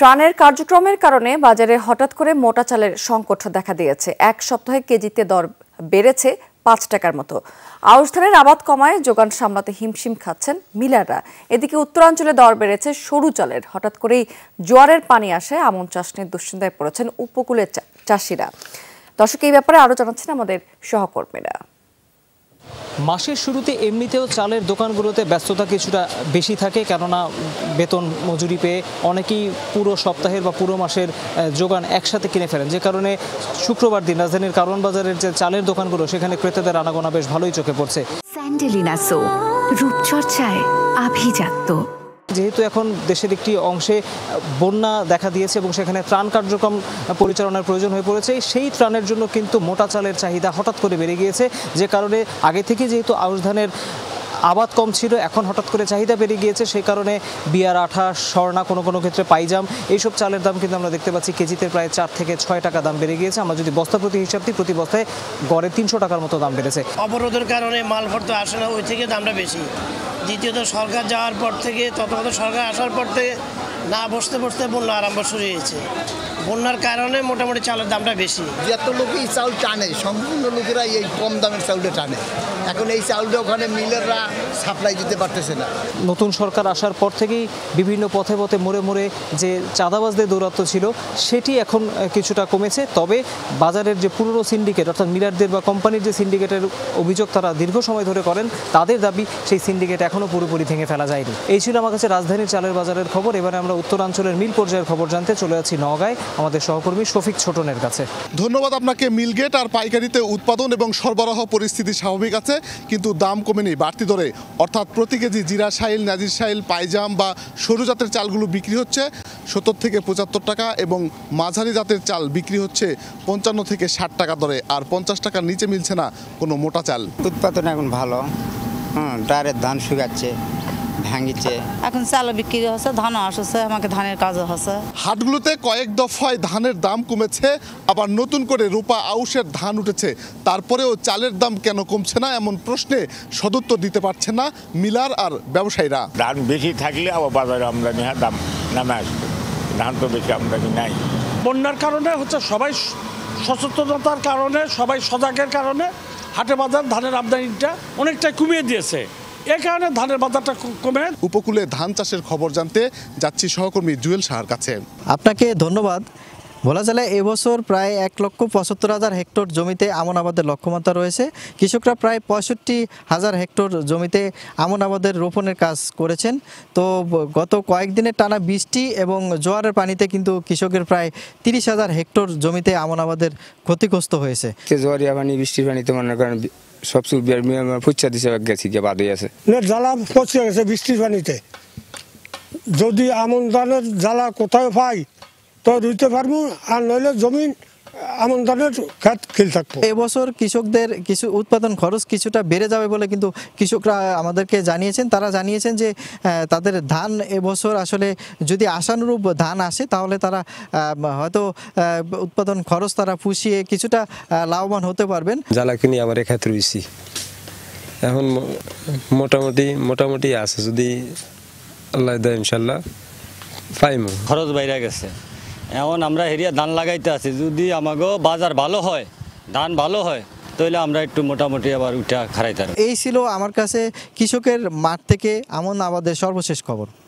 ত্রাণের কার্যক্রমের কারণে বাজারে হঠাৎ করে মোটা চালের সংকট দেখা দিয়েছে এক সপ্তাহে কেজিতে দর বেড়েছে পাঁচ টাকার মতো আউশ ধানের আবাদ কমায় যোগান সামলাতে হিমশিম খাচ্ছেন মিলাররা এদিকে উত্তরাঞ্চলে দর বেড়েছে সরু চালের হঠাৎ করেই জোয়ারের পানি আসে আমন চাষ নিয়ে দুশ্চিন্তায় পড়েছেন উপকূলের চাষিরা দর্শক এই ব্যাপারে আরও জানাচ্ছেন আমাদের সহকর্মীরা মাসের শুরুতে এমনিতেও চালের দোকানগুলোতে ব্যস্ততা কিছুটা বেশি থাকে কেননা বেতন মজুরি পেয়ে অনেকেই পুরো সপ্তাহের বা পুরো মাসের যোগান একসাথে কিনে ফেলেন যে কারণে শুক্রবার দিন রাজধানীর কারণ বাজারের যে চালের দোকানগুলো সেখানে ক্রেতাদের আনাগোনা বেশ ভালোই চোখে পড়ছে স্যান্ডেলিনা রূপচর্চায় আভিজাত্য যেহেতু এখন দেশের একটি অংশে বন্যা দেখা দিয়েছে এবং সেখানে ত্রাণ কার্যক্রম পরিচালনার প্রয়োজন হয়ে পড়েছে সেই ত্রাণের জন্য কিন্তু মোটা চালের চাহিদা হঠাৎ করে বেড়ে গিয়েছে যে কারণে আগে থেকে যেহেতু আউশ ধানের আবাদ কম ছিল এখন হঠাৎ করে চাহিদা বেড়ে গিয়েছে সেই কারণে বিয়ার আঠা স্বর্ণা কোনো কোনো ক্ষেত্রে পাইজাম এইসব চালের দাম কিন্তু আমরা দেখতে পাচ্ছি কেজিতে প্রায় চার থেকে ছয় টাকা দাম বেড়ে গিয়েছে আমরা যদি বস্তা প্রতি হিসাব দিই প্রতি বস্তায় গড়ে তিনশো টাকার মতো দাম বেড়েছে অবরোধের কারণে মালপত্র আসে না ওই থেকে দামটা বেশি দ্বিতীয়ত সরকার যাওয়ার পর থেকে তত সরকার আসার পর থেকে না বসতে বসতে বন্যা আরম্ভ শুরু হয়েছে বন্যার কারণে মোটামুটি চালের দামটা বেশি এত লোকই চাউল টানে সম্পূর্ণ লোকেরা এই কম দামের চাউলটা টানে এখন এই চাউলটা ওখানে মিলেররা সাপ্লাই দিতে পারতেছে না নতুন সরকার আসার পর থেকেই বিভিন্ন পথে পথে মোড়ে মোড়ে যে চাঁদাবাজদের দৌরাত্ম ছিল সেটি এখন কিছুটা কমেছে তবে বাজারের যে পুরনো সিন্ডিকেট অর্থাৎ মিলারদের বা কোম্পানির যে সিন্ডিকেটের অভিযোগ তারা দীর্ঘ সময় ধরে করেন তাদের দাবি সেই সিন্ডিকেট এখনও পুরোপুরি ভেঙে ফেলা যায়নি এই ছিল আমার কাছে রাজধানীর চালের বাজারের খবর এবারে আমরা উত্তরাঞ্চলের মিল পর্যায়ের খবর জানতে চলে আছি নওগাঁয় আমাদের সহকর্মী শফিক ছোটনের কাছে ধন্যবাদ আপনাকে মিলগেট আর পাইকারিতে উৎপাদন এবং সরবরাহ পরিস্থিতি স্বাভাবিক আছে কিন্তু দাম কমেনি বাড়তি দরে অর্থাৎ প্রতি কেজি জিরা সাইল নাজির সাইল পাইজাম বা সরু জাতের চালগুলো বিক্রি হচ্ছে সত্তর থেকে পঁচাত্তর টাকা এবং মাঝারি জাতের চাল বিক্রি হচ্ছে পঞ্চান্ন থেকে ষাট টাকা দরে আর পঞ্চাশ টাকার নিচে মিলছে না কোনো মোটা চাল উৎপাদন এখন ভালো হুম ডায়ের ধান শুকাচ্ছে ভাঙিছে এখন চালও বিক্রি হচ্ছে ধান আসছে আমাকে ধানের কাজও হচ্ছে হাটগুলোতে কয়েক দফায় ধানের দাম কমেছে আবার নতুন করে রূপা আউশের ধান উঠেছে তারপরেও চালের দাম কেন কমছে না এমন প্রশ্নে সদুত্তর দিতে পারছে না মিলার আর ব্যবসায়ীরা ধান বেশি থাকলে আবার বাজারে আমদানি হ্যাঁ, দাম নামে আসবে ধান তো বেশি আমদানি নাই বন্যার কারণে হচ্ছে সবাই সচেতনতার কারণে সবাই সজাগের কারণে হাটে বাজার ধানের আমদানিটা অনেকটাই কমিয়ে দিয়েছে কারণে ধানের বাজারটা কমে উপকূলে ধান চাষের খবর জানতে যাচ্ছি সহকর্মী জুয়েল শাহর কাছে আপনাকে ধন্যবাদ বলা চলে এবছর প্রায় এক লক্ষ পঁচাত্তর হাজার হেক্টর জমিতে আমন আবাদের লক্ষ্যমাত্রা রয়েছে কৃষকরা প্রায় পঁয়ষট্টি হাজার হেক্টর জমিতে আমন আবাদের রোপণের কাজ করেছেন তো গত কয়েকদিনের টানা বৃষ্টি এবং জোয়ারের পানিতে কিন্তু কৃষকের প্রায় তিরিশ হাজার হেক্টর জমিতে আমন আবাদের ক্ষতিগ্রস্ত হয়েছে জোয়ারি পানি বৃষ্টির পানিতে মনে করেন সব সুবিধার মেয়ে আমার ফুচ্ছা দিছে গেছি গিয়ে বাদ হয়ে আছে জ্বালা পচে গেছে বৃষ্টির পানিতে যদি আমন ধানের জ্বালা কোথায় পাই তো রুইতে পারবো আর নইলে জমিন আমন ধানের খাত খেল থাকবো এবছর কৃষকদের কিছু উৎপাদন খরচ কিছুটা বেড়ে যাবে বলে কিন্তু কৃষকরা আমাদেরকে জানিয়েছেন তারা জানিয়েছেন যে তাদের ধান এবছর আসলে যদি আশানুরূপ ধান আসে তাহলে তারা হয়তো উৎপাদন খরচ তারা পুষিয়ে কিছুটা লাভবান হতে পারবেন জ্বালা কিনি আমার এক্ষেত্রে বেশি এখন মোটামুটি মোটামুটি আছে যদি আল্লাহ দেয় ইনশাল্লাহ খরচ বাইরে গেছে এখন আমরা হেরিয়া ধান লাগাইতে আছি যদি আমাকেও বাজার ভালো হয় ধান ভালো হয় তাহলে আমরা একটু মোটামুটি আবার উঠা খারাইতে এই ছিল আমার কাছে কৃষকের মাঠ থেকে আমন আবাদের সর্বশেষ খবর